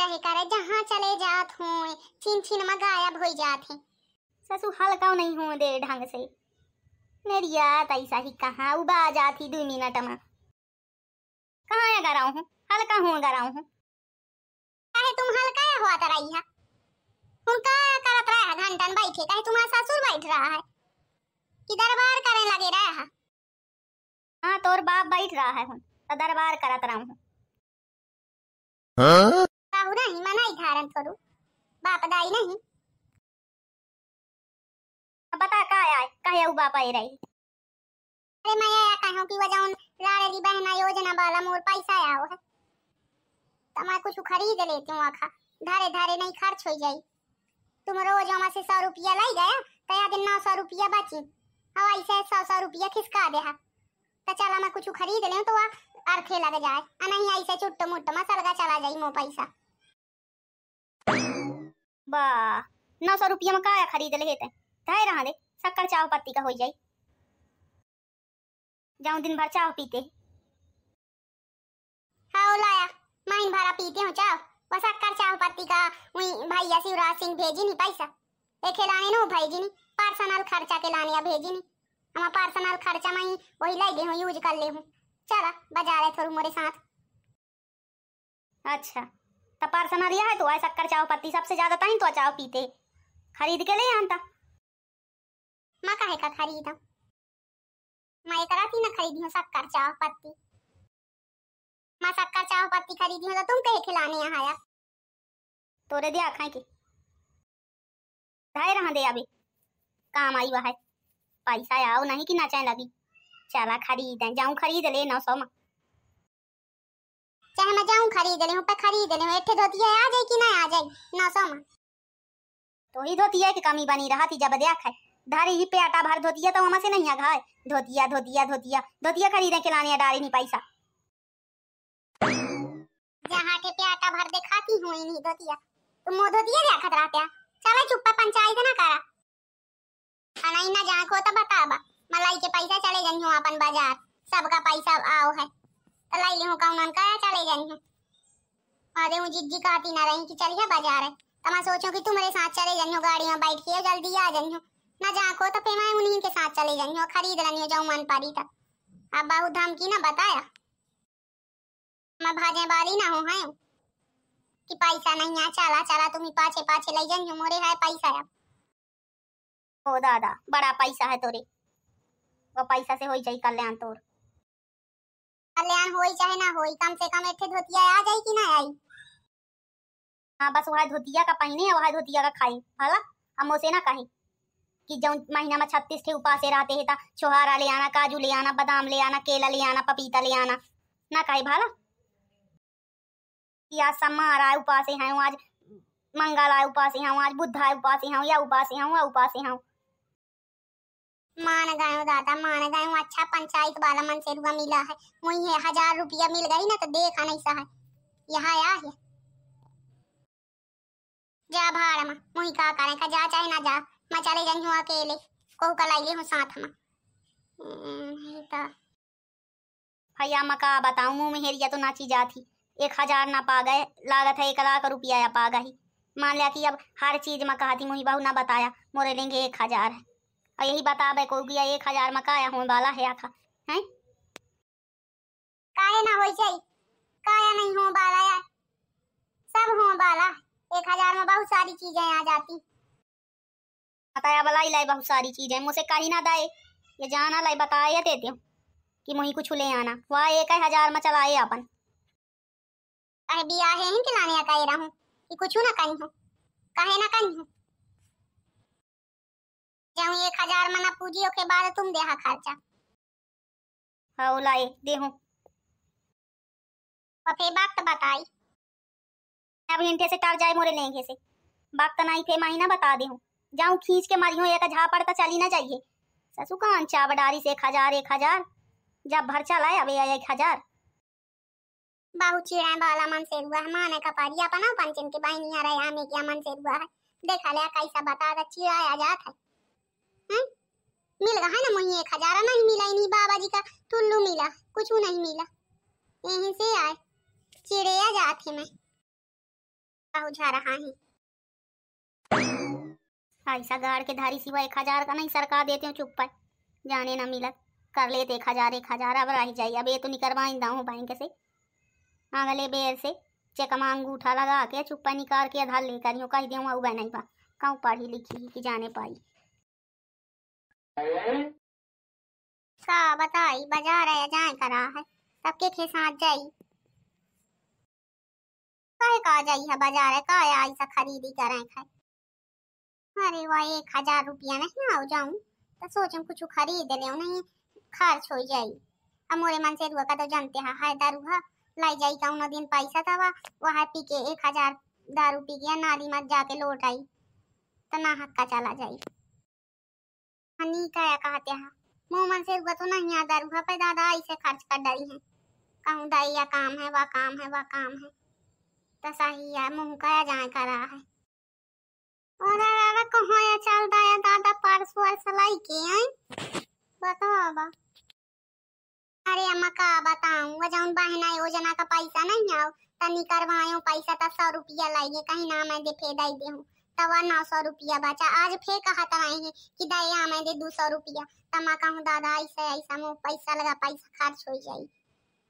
है करे जहाँ चले जात हो छिन छिन में गायब हो जात है ससु हल्का नहीं हो दे ढंग से मेरी नरिया तैसा ही कहाँ उबा जाती दो मिनट में कहाँ गराऊ हूँ हल्का हूँ गराऊ हूँ अरे तुम हल्का हुआ तो रही है हुन का करत रहा है घंटन बैठे कहे तुम्हारा ससुर बैठ रहा है कि दरबार करे लगे रहा है हाँ तोर बाप बैठ रहा है हुन दरबार करत रहा हूँ हाँ? આવું નહીં માં નહીં થારન થોડું બાપ દાઈ નહીં બતા કાય આય કાય આવું બાપા એ अरे मैं आया कहा की वजह उन लाड़ली बहना योजना वाला मोर पैसा आया है तो कुछ खरीद लेती हूँ आखा धारे धारे नहीं खर्च हो जाई तुम रोज हमारे से सौ रुपया लाई गया तो दिन नौ सौ रुपया बची हाँ ऐसे सौ सौ रुपया खिसका दे तो चला मैं कुछ खरीद ले तो वह अर्थे लग जाए नहीं ऐसे चुट्टो मुट्टो मसल का चला जाई मो पैसा बा नौ सौ रुपया में खरीद ले हेते धै रहा दे शक्कर चाव पत्ती का हो जाए जाऊं दिन भर चाव पीते हाँ लाया माइन भरा पीते हूँ चाव वो शक्कर चाव पत्ती का वही भैया शिवराज सिंह भेजी नहीं पैसा एक लाने नो भेजी नहीं पर्सनल खर्चा के लाने भेजी नहीं हम पर्सनल खर्चा में वही ले गए यूज कर ले हूँ चला बजा रहे थोड़ी मोरे साथ अच्छा तपार दिया है तो ऐसा कर चाव पत्ती सबसे ज्यादा ताई तो चाव पीते खरीद के ले आता मां कहे का खरीदा मैं एकरा थी ना खरीदी हूं शक्कर चाव पत्ती मां शक्कर चाव पत्ती खरीदी हूँ तो तुम कहे खिलाने यहाँ आया तोरे दिया खाए की ढाई रहा दे अभी काम आई वह पैसा आओ नहीं कि ना चाहे लगी चला खरीद जाऊँ खरीद ले नौ सौ में है मैं जाऊं खरीद ले पे खरीद ले एठे धोतिया आ जाए कि ना आ जाए ना सो मां तो ही धोतिया की कमी बनी रहा थी जब देखा धारी ही पे आटा भर धोतिया तो हम से नहीं आ है धोतिया धोतिया धोतिया धोतिया खरीदे के लाने डारी नहीं पैसा जहां के पे आटा भर दिखाती हूं इन्हीं धोतिया तुम मो धोतिया देखत रहते हैं चला चुप्पा पंचायत ना करा अनाई ना जा को तो बताबा मलाई के पैसा चले जाइयो अपन बाजार सबका पैसा आओ है लाई ले का उनन का चले जानी है आधे मुझे जिज्जी कहती ना रही कि चली है बाजार है तमा सोचो कि तुम्हारे साथ चले जानी हो गाड़ी में बैठ के जल्दी आ जानी हो ना जा को तो पेमा उन्हीं के साथ चले जानी हो खरीद लेनी हो जाऊं मन पारी तक अब बहु की ना बताया मैं भाजे बाली ना हो है कि पैसा नहीं आ चला चला तुम ही पाछे पाछे ले जानी हो मोरे है पैसा है ओ दादा बड़ा पैसा है तोरे वो पैसा से हो जाई कल्याण तोर कल्याण होई चाहे ना होई कम से कम एक धोतिया आ जाई कि ना आई हाँ बस वह धोतिया का पहने वह धोतिया का खाई हाला हम उसे ना कही कि जो महीना में छत्तीस थे उपास रहते हैं ता छोहारा ले आना काजू ले आना बादाम ले आना केला ले आना पपीता ले आना ना कहे भाला कि आज सम्मार आए उपास हैं आज मंगल आए उपास हैं आज बुद्ध आए उपास हैं या उपास हैं या उपास हैं मान गए हो दादा मान गए हो अच्छा पंचायत वाला मन से रुआ मिला है मुझे हजार रुपया मिल गई ना तो देखा नहीं सह यहाँ आ है जा भाड़ मा मुही का करे का जा चाहे ना जा मैं चले जाई हूँ अकेले को का लाई हूँ साथ में हम्म, तो। भैया मैं का बताऊँ मुँह में हेरिया तो नाची जाती एक हजार ना पा गए लागत है एक लाख रुपया या पा गई मान लिया कि अब हर चीज में कहा थी मुही बहू ना बताया मोरे लेंगे एक हजार है और यही बता बे को गया एक हजार में काया होने वाला है आखा हैं काया ना होई जाए काया नहीं हो वाला यार सब हो वाला एक हजार में बहुत सारी चीजें आ जाती बताया वाला ही लाई बहुत सारी चीजें मुझसे कहीं ना दाए ये जाना लाई बताया देते हूँ कि मुही कुछ ले आना वहाँ एक हजार में चलाए अपन अरे आए हैं कि लाने का रहा हूँ कि कुछ ना कहीं हूँ कहे ना कहीं हूँ जाऊं एक हजार मना पूजियो के बाद तुम देहा खर्चा हाँ लाई देहूं पफे बात तो बताई अब इंटे से टार जाए मोरे लेंगे से बात तो नहीं थे माही ना बता देहूं जाऊं खींच के मारियो एक झापड़ तो चली ना जाइए ससु कान चावडारी से एक हजार एक हजार जब भर चलाए अबे एक हजार बाहु चिड़ा बाला मन से हुआ है माने कपारिया पना पंचन के बहनिया रहे आमे क्या मन से हुआ है देखा ले कैसा बता दा चिड़ा आ जात है हम्म? मिल रहा ना मुझे एक हजार ना ही मिला नहीं बाबा जी का टुल्लू मिला कुछ नहीं मिला यहीं से आए चिड़िया जाते मैं जा रहा है ऐसा गाड़ के धारी सिवा एक हजार का नहीं सरकार देते हूँ चुप पर जाने ना मिला कर ले एक हजार एक हजार अब रह जाइए अब ये तो निकलवाई दाऊँ बैंक से अगले बेर से चेकमा अंगूठा लगा के चुप्पा निकाल के आधार लेकर यूँ कही दूँ बहन पा कहूँ पढ़ी लिखी कि जाने पाई सा बताई बाजार आया जाए करा है सबके खे साथ जाई काहे का जाई है बाजार है का आई सा खरीदी करे है अरे वाह एक हजार रुपया नहीं आओ जाऊं तो सोचम कुछ खरीद ले नहीं खर्च हो जाई अब मोरे मन से रुआ का तो जानते हैं हाय दारू हा लाई जाई का उन दिन पैसा तवा वहां पी के एक हजार दारू पी गया नाली मत जाके लौट आई तो ना हक्का चला जाई हनी का कहते हैं मन से हुआ तो नहीं आदर हुआ पर दादा इसे खर्च कर डाली है कहूँ दाई या काम है वह काम है वह काम है तसा ही या मुँह का या जाए कर रहा है और दादा कहाँ या चल दाया दादा लाई के हैं बताओ अरे अम्मा का वह बहना योजना का पैसा नहीं आओ तनी करवायो पैसा तो सौ रुपया लाइए कहीं ना मैं दे फेदाई दे हूँ तवा नौ सौ रुपया बचा आज फिर कहा आई कि दया हाँ, मैं दे दो सौ रुपया तमा कहूँ दादा ऐसा ऐसा मुँह पैसा लगा पैसा खर्च हो जाए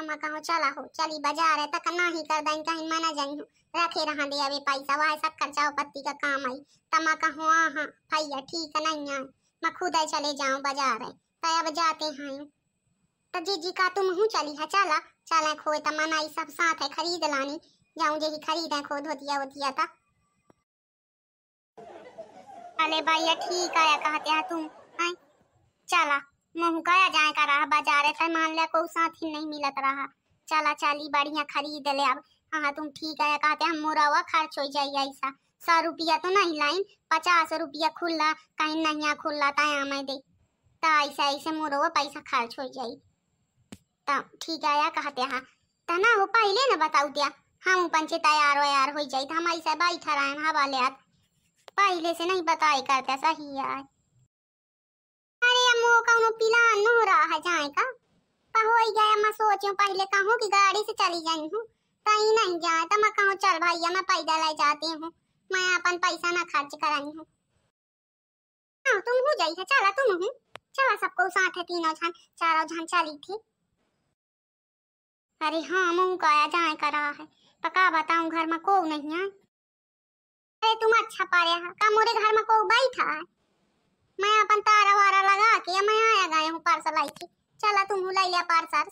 अम्मा कहो चला हो चली बाजार है तक ना ही कर दें कहीं मना जाई हूँ रखे रहा दे अभी पैसा वह सब खर्चा पत्ती का काम आई तमा कहो हाँ हाँ भैया ठीक है नहीं आए मैं खुद चले जाऊँ बाजार है तो अब जाते हैं तो जी जी का तुम हूँ चली है चला चला खोए तो तमना सब साथ है खरीद लानी जाऊँ जे ही खरीद खो धोतिया वोतिया था अले भैया ठीक आया कहते हैं तुम हैं चला मुंह का जाए का रहा बाजार है मान लिया को साथ ही नहीं मिलत रहा चला चाली बढ़िया खरीद ले अब हाँ तुम ठीक आया कहते हैं मोरा हुआ खर्च हो जाइए ऐसा सौ रुपया तो नहीं लाइन पचास रुपया खुल्ला कहीं नहीं खुल्ला यहाँ मैं दे तो ऐसा ऐसे मोरा हुआ पैसा खर्च हो जाये तो ठीक आया कहते हैं हाँ। तना वो पहले ना बताऊ दिया हम हाँ, पंचे तैयार वयार हो जाए हम ऐसा बैठा रहे हवा ले आते पहले से नहीं बताई करता सही यार अरे अम्मो कौनो पिलान हो रहा है जाए का पहोई तो गया मैं सोचूं पहले कहूं कि गाड़ी से चली जाई हूं कहीं नहीं जाए तो मैं कहूं चल भैया मैं पैदल आ जाती हूं मैं अपन पैसा ना खर्च कराई हूं हां तुम हो जाई है चला तुम हूं चला सबको साथ है तीनों जान चारों जान चली थी अरे हाँ मुंह का आया जाए करा है पका बताऊं घर में को नहीं है अरे तुम अच्छा पा रहे हा का मोरे घर में को बैठा था मैं अपन तारा वारा लगा के मैं आया गए हूं पार्सल आई थी चला तुम बुला लिया पार्सल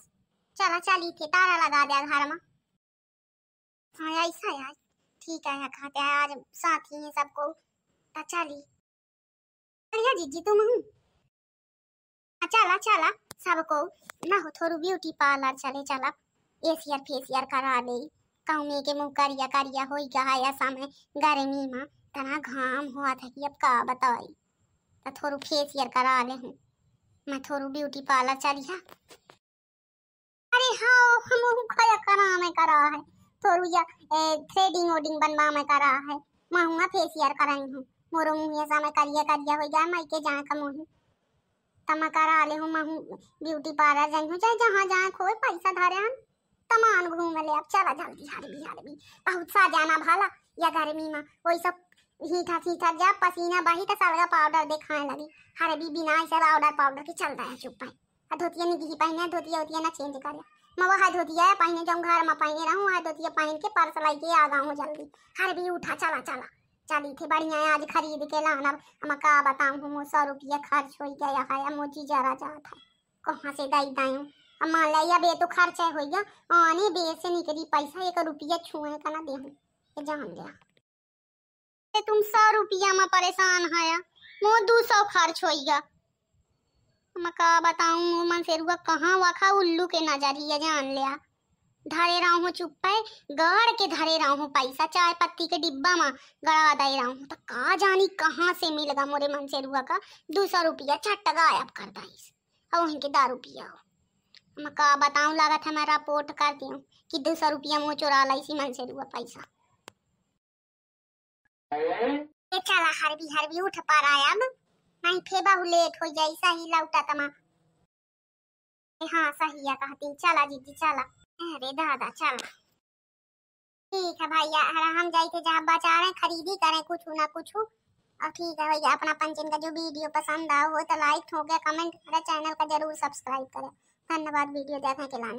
चला चली थे तारा लगा दिया घर में हाँ ऐसा यार ठीक है यहां खाते हैं आज साथ ही हैं सबको ता चली अरे जीजी तुम हूं अच्छा ला चला सबको ना हो थोड़ू ब्यूटी पार्लर चले चला एशियर फेशियर करा दे में के मुंह करिया करिया हो गया ऐसा में गर्मी में तना घाम हुआ था कि अब का बताई तो थोड़ू फेसियर करा ले हूँ मैं थोड़ू ब्यूटी पार्लर चली हा अरे हाँ हम खाया करा मैं करा है थोड़ू या थ्रेडिंग वोडिंग बनवा मैं करा है मैं हुआ फेसियर कराई हूँ मोरू मुँह ऐसा मैं करिया करिया हो गया मैं के जाए का मुँह तो मैं करा ले हूँ मैं ब्यूटी पार्लर जाऊँ चाहे जहाँ जहाँ खोए पैसा धारे हम तमान घूम ले अब चला जल्दी हार भी हार भी पहुंचा जाना भाला या गर्मी में वही सब हीठा सीठा जा पसीना बही तो सलगा पाउडर देखाने लगी हर भी बिना सब पाउडर पाउडर के चल रहा है चुप पाए धोतिया नहीं घी पहने धोतिया उतिया ना चेंज कर मैं वह धोतिया है पहने जाऊँ घर में पहने रहूँ वहाँ धोतिया पहन के पर्स लाई के आ गाऊँ जल्दी हर भी उठा चला चला चली थी बढ़िया आज खरीद के लाना हम कहा बताऊँ सौ रुपया खर्च हो गया यहाँ मोची जरा जा था कहाँ से दई दायूँ अम्मा लैया बे तो हो गया आने बे से निकली पैसा एक रुपया छुए का ना देहू ये जान गया तुम सौ रुपया में परेशान है मो दो सौ खर्च हो गया मैं वो मन कहाँ वाखा उल्लू के नजरिया जान लिया धरे रहा हूँ चुप पे गड़ के धरे पैसा चाय पत्ती के डिब्बा में गड़ा दे रहा हूँ तो जानी कहाँ से मिलगा मोरे मन से रुआ का दो सौ रुपया छटगा कर दाइस और वहीं के दारू पिया हो का बताऊँ लागत है मैं रिपोर्ट करती दी कि दो सौ रुपया मुँह चुरा ला इसी मन से हुआ पैसा चला हर भी हर भी उठ पा रहा है अब नहीं लेट हो लौटा तमा हाँ सही है कहती चला जीजी चला अरे दादा चला ठीक है भैया हम जाए थे जहाँ बचा रहे खरीदी करें कुछ ना कुछ और ठीक है भैया अपना पंचन का जो वीडियो पसंद आओ हो तो लाइक हो गया कमेंट करें चैनल का जरूर सब्सक्राइब करें ধন্যবাদ ভিডিও দেখা জন্য